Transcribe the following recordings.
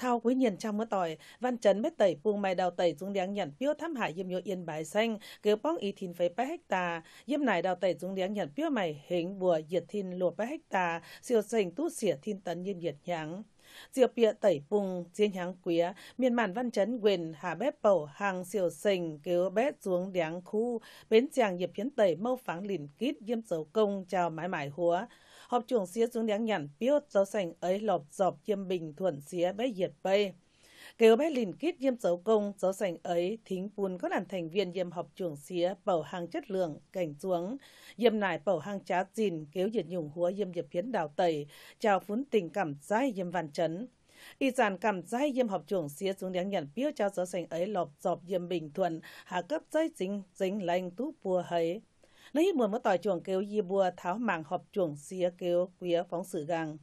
thao quý nhiên trong mơ tỏi văn chấn mới tẩy buông mày đào tẩy dung đáng nhận piêu thăm hải yếm nhựa yên bài xanh cứ bóng ý thìn phấy ba hecta yếm này đào tẩy dung đáng nhận piêu mày hình bùa diệt thìn lùa ba hecta siêu sành tu xỉa thìn tấn yếm diệt nháng diệp bịa tẩy vùng diên háng quía miền màn văn chấn quyền hà bếp bầu hàng siêu sình cứu bếp xuống đáng khu bến chàng diệp hiến tẩy mâu phẳng lìn kít diêm dấu công chào mãi mãi húa Họp trưởng xía xuống đáng nhận biết cho sành ấy lọp dọc chiêm bình thuận xía bé diệt bay. Kêu bé lìn kít diêm dấu công, cho sành ấy thính buồn có làm thành viên diêm học trưởng xía bảo hàng chất lượng, cảnh xuống. Diêm nải bảo hàng trá dìn, kéo diệt nhùng húa diêm diệp hiến đào tẩy, chào phún tình cảm dai diêm văn chấn. Y dàn cảm dai diêm học trưởng xía xuống đáng nhận biết cho giáo sành ấy lọp dọc diêm bình thuận, hạ cấp dây dính, dính lành tú bùa hấy lấy một mất tỏi chuồng kêu y bùa tháo mảng họp chuồng xía kêu quía phóng sự gang.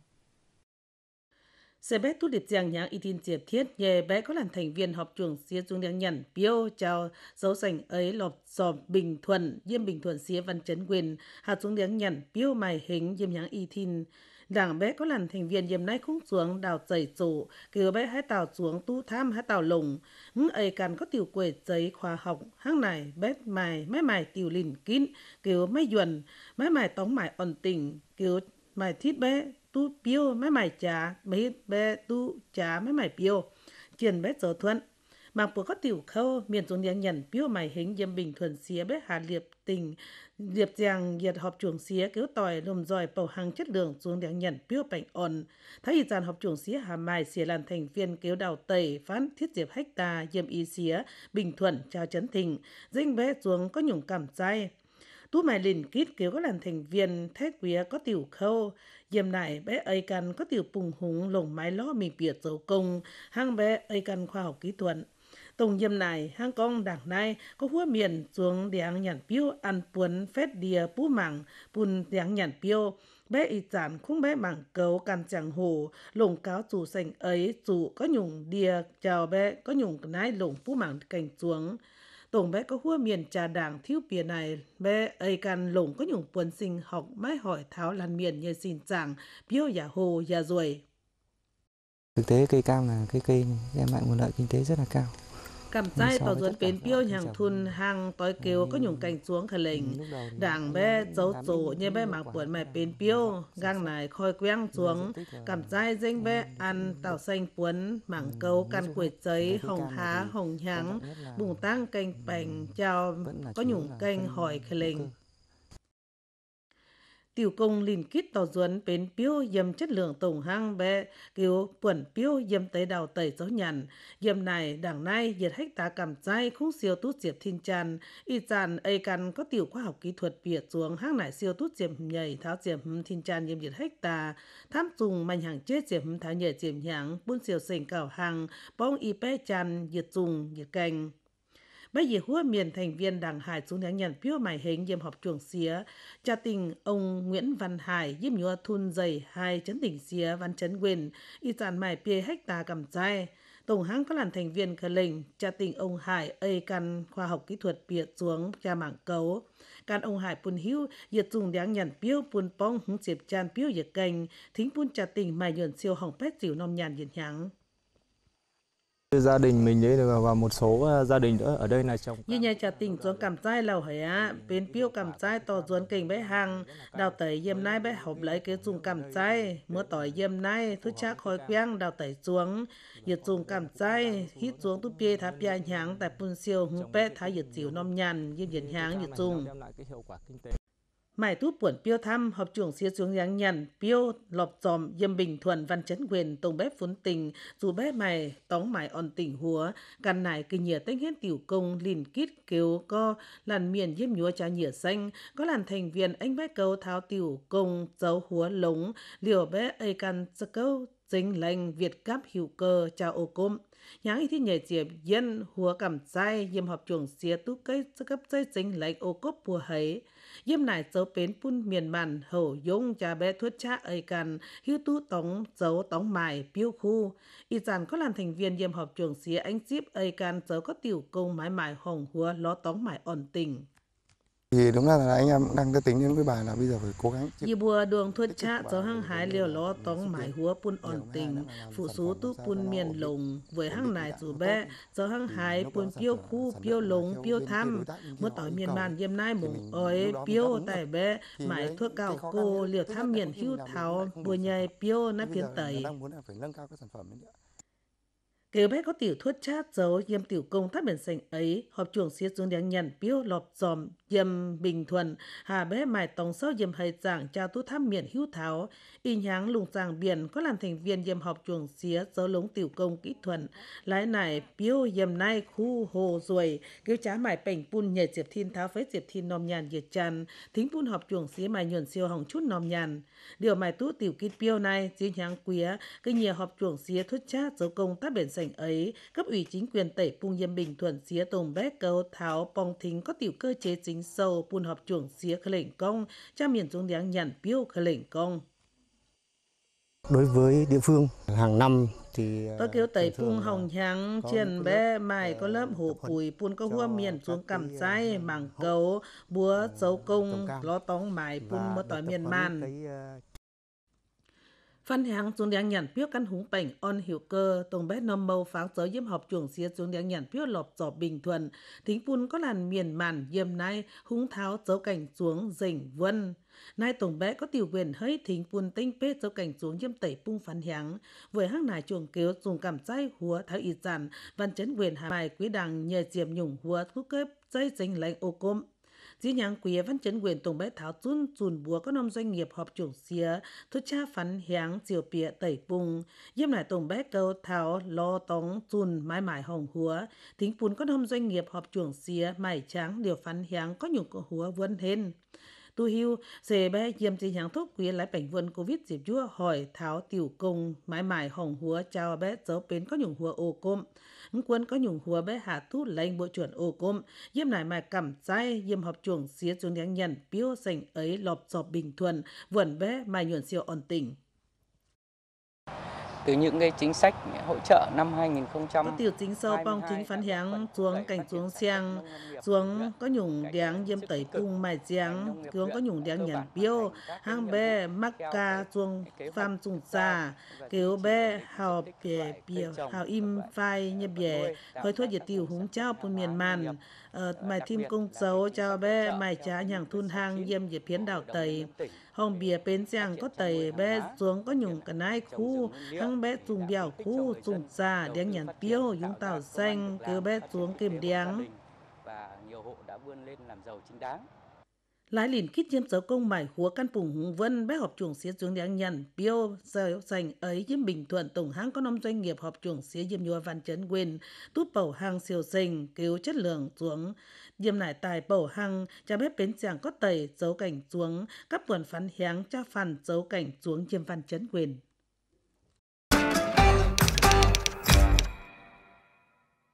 Sẽ bé tu điệp giang nháng y tin diệt thiết nhờ bé có làn thành viên họp chuồng xía trung đang nhận biêu chào dấu sành ấy lọp dòm bình thuận diêm bình thuận xía văn chấn quyền hạt trung đang nhận biêu mài hình diêm nhang y tin đảng bé có lần thành viên yếm nay khung xuống đào chảy trụ cứ bé hai tàu xuống tu tham hai tàu lùng ngữ ấy cần có tiểu quệ giấy khoa học hang này bé mài mấy mài tiểu lìn kín kiểu mấy duẩn mấy mài tống mài ổn tình kiểu mài thiết bé tu piêu mấy mài chả mấy bé tu chả mấy mài piêu chuyển bé trở thuận mà bữa có tiểu khâu miền xuống nhàng nhận biểu mày hình dâm bình thuần xía bế hà liệp tình liệp giang nhiệt họp chuồng xía kéo tòi lùm dòi bầu hàng chất lượng xuống nhàng nhận biểu bệnh ổn thái y dàn họp chuồng xía hà mài xía làn thành viên kéo đào tẩy phán thiết diệp hách ta diêm y xía bình thuận trao chấn thịnh dinh bé xuống có nhủng cảm dai tú mài lìn kít kéo có làn thành viên thế quía có tiểu khâu dìm lại bé ấy cần có tiểu bùng hùng lồng mái ló mình bịa dấu công hang bé ấy cần khoa học kỹ thuật tổng yếm này hang công đảng này có hua miền xuống đèng nhận piêu ăn buồn phết đìa pú mảng pun đèng nhận piêu bé y chản khung bé mảng cấu càn chẳng hồ lồng cáo chủ sành ấy chủ có nhùng đìa chào bé có nhùng nái lồng pú mảng cảnh xuống tổng bé có hua miền trà đảng thiếu bìa này bé ấy can lồng có nhùng buồn sinh học mãi hỏi tháo lan miền như xin chẳng piêu giả hồ giả ruồi thực tế cây cam là cái cây đem lại nguồn lợi kinh tế rất là cao Cảm giai tỏ dẫn bến biêu nhàng thun hàng tối kêu có nhung cảnh xuống khả lệnh. Đảng bé dấu dỗ như bé mạng buồn mẹ bến biêu, gang này khôi quang xuống. Ờ, Cảm giai danh bé ăn tàu xanh cuốn, mảng câu căn quệt giấy, hồng há, hồng nhắng, bùng tăng canh bành, chào có nhung canh hỏi khả lệnh tiểu công liền kít tỏ ruộn bến piêu dầm chất lượng tổng hang bệ kiểu quẩn piêu dầm tới đào tẩy gió nhằn dầm này đảng nay diệt hách tá cảm dây khung siêu tút diệp thiên tràn y tràn ây căn có tiểu khoa học kỹ thuật việt xuống hang này siêu tút diệp nhảy tháo diệp thiên tràn dầm diệt hách tá tham dùng mạnh hàng chết diệp tháo nhảy diệp nhãng buôn siêu sành cảo hàng bóng y bé tràn diệt dùng diệt cành bây giờ hứa miền thành viên đảng hải xuống nhắn nhận phiếu mài hình diêm học chuồng xía cha tình ông nguyễn văn hải giúp nhua thun dày hai chấn tỉnh xía văn chấn quyền y sản mài pia hách hecta cầm chai tổng hãng có làn thành viên khờ lệnh cha tình ông hải ây căn khoa học kỹ thuật biệt xuống cha mảng cấu căn ông hải pun hữu diệt dùng đáng nhận phiếu pun pong hứng diệp chan phiếu diệt cành thính pun cha tình mài nhuận siêu hỏng pét dịu nom nhàn diệt nhắng Gia đình mình đấy và một số ờ, gia đình nữa ở đây là trồng. Như nhà trà tỉnh xuống cảm trai lầu hải á, bên piêu cảm trai to xuống kinh bé hàng, đào tẩy yêm nay bé hộp lấy cái dùng cảm trai, mưa tỏi yêm nay thu chắc khói quang đào tẩy xuống, nhiệt dùng cảm trai, hít xuống tu pia tháp pia nháng tại phun siêu hung bé thái nhiệt chiều nom nhàn yêm nhiệt nháng nhiệt dùng. Mãi tú buồn piêu thăm họp trưởng xia xuống giang nhận piêu lọp dòm yêm bình thuần văn chấn quyền tông bếp phun tình dù bếp mày tóng mày on tỉnh hùa căn này kỳ nhìa tinh hết tiểu công lìn kít kêu co làn miền yêm nhúa cha nhìa xanh có làn thành viên anh bé câu tháo tiểu công dấu húa lống liều bé ấy căn sơ câu dinh lành việt cáp hữu cơ cha ô côm nhãng ý thi nhảy diệp yên hùa cảm sai dìm họp chuồng xia tú cây sơ cấp dây dinh lành ô cốp bùa hấy cha cha thuyết ấy tú tống tống khu, y ยิมนายเจ้าเป็นปุ้นเมียนมันเฮายงจะแบทุชะเอยกันฮิวตู้ตองเจ้าตองหมายปิ้วคู่อีจัน có làm thành viên yêm họp trường xía anh chip ấy can cháu có tiểu công mãi mãi hồng húa ló tống mãi ổn tình thì đúng là, là anh em đang có tính đến cái bài là bây giờ phải cố gắng y bùa đường thuận cha cho hăng hái liều ló tóng mãi húa pun ổn tình phụ số tu pun miền lồng với hăng nải chủ bé cho hăng hái pun piêu khu piêu lồng piêu thăm một tỏi miền bàn yêm nai mùng ơi piêu tại bé mãi thuốc cao cô liều thăm miền hưu tháo bùa nhai piêu na phiến tẩy Kế bé có tiểu thuốc chát dấu yêm tiểu công tháp biển sành ấy, họp chuồng siết dương đáng nhận piêu lọp dòm dầm Bình Thuận, Hà Bé Mài Tổng sâu dầm hầy dạng cha tu tham miền hữu tháo, y nháng lùng giảng biển có làm thành viên dầm học chuồng xía dấu lống tiểu công kỹ thuật, lái này biêu dầm nay khu hồ ruồi, kêu chá mài bảnh pun nhờ diệp thiên tháo với diệp thiên nom nhàn diệt tràn, thính pun học chuồng xía mài nhuận siêu hỏng chút nom nhàn. Điều mài tu tiểu kít biêu này, dì nháng quía, cái nhiều học chuồng xía thốt chát dấu công tác biển sảnh ấy, cấp ủy chính quyền tẩy pun dầm Bình Thuận xía tùng bé cầu tháo bong thính có tiểu cơ chế chính chính sâu bùn hợp chuẩn xía khởi lệnh công, cha miền trung đáng nhận biêu khởi lệnh công. Đối với địa phương, hàng năm thì tôi kêu ờ, tẩy phun hồng trắng trên bé mài có ờ, lớp hồ bùi phun có hua miền xuống cằm ờ, sai mảng cầu búa dấu công lo tóng mài phun một tỏi miền man Phan hàng xuống đang nhận phiếu căn húng bệnh on hiệu cơ, tổng bé nâm mâu pháo giới yếm học chuồng xía xuống đang nhận phiếu lọp giỏ bình thuận thính phun có làn miền màn yếm nay húng tháo dấu cảnh xuống rỉnh vân. Nay tổng bé có tiểu quyền hơi thính phun tinh phê dấu cảnh xuống yếm tẩy pung phan hàng, vừa hang nài chuồng kéo dùng cảm dây hùa tháo y giản, văn chấn quyền hà bài quý đằng nhờ diệm nhủng hùa thu cướp dây dinh lệnh ô côm dĩ nhàng quý văn chấn quyền tổng bái tháo chun chun búa các năm doanh nghiệp họp trưởng xìa thu cha phán hiáng diều bịa tẩy bùng yếm lại tổng bái cầu tháo lo tóng chun mãi mãi hồng húa thính bún các năm doanh nghiệp họp trưởng xìa mãi tráng điều phán hiáng có nhục húa vươn hên tu hưu sẽ bé yếm chỉ nhàng thúc quý lại bệnh vườn covid dịp chúa hỏi tháo tiểu công mãi mãi hồng húa chào bé dấu bến có nhung húa ô côm quân có nhung húa bé hạ tu lệnh bộ chuẩn ô côm yếm lại mài cảm trái yếm họp chuồng xía xuống nhàng nhận biếu sành ấy lọp sọp bình thuần vườn bé mài nhuận siêu ổn tỉnh từ những cái chính sách hỗ trợ năm 2020. Có tiểu chính sâu bong chính phán hiáng xuống cảnh xuống sang xuống có nhung đáng diêm tẩy cung mai giáng xuống có nhung đáng nhận biêu hang bê mắc ca xuống pham sùng xa kiểu bê hào bè bìa hào im phai nhập bè khói thuốc diệt tiểu húng trao bùn miền màn ờ, ờ, mài thêm công dấu cho bê mài trá nhàng thun hang diêm diệt phiến đảo tây hong bia bên sang có tẩy bé xuống có nhung cả nai khu hăng bé dùng bèo khu dùng già đen nhàn tiêu dùng tàu xanh cứ bé xuống kìm đen và nhiều hộ đã vươn lên làm giàu chính đáng lái lìn kít chiếm dấu công mải húa căn vùng hùng vân bé họp chuồng xía xuống đáng nhận bio giờ dành ấy chiếm bình thuận tổng hãng có năm doanh nghiệp họp chuồng xía diêm nhua văn chấn quyền túp bầu hàng siêu sinh cứu chất lượng xuống diêm nải tài bầu hàng cha bếp bến chàng có tẩy dấu cảnh xuống các vườn phán hiáng cha phản dấu cảnh xuống chiêm văn chấn quyền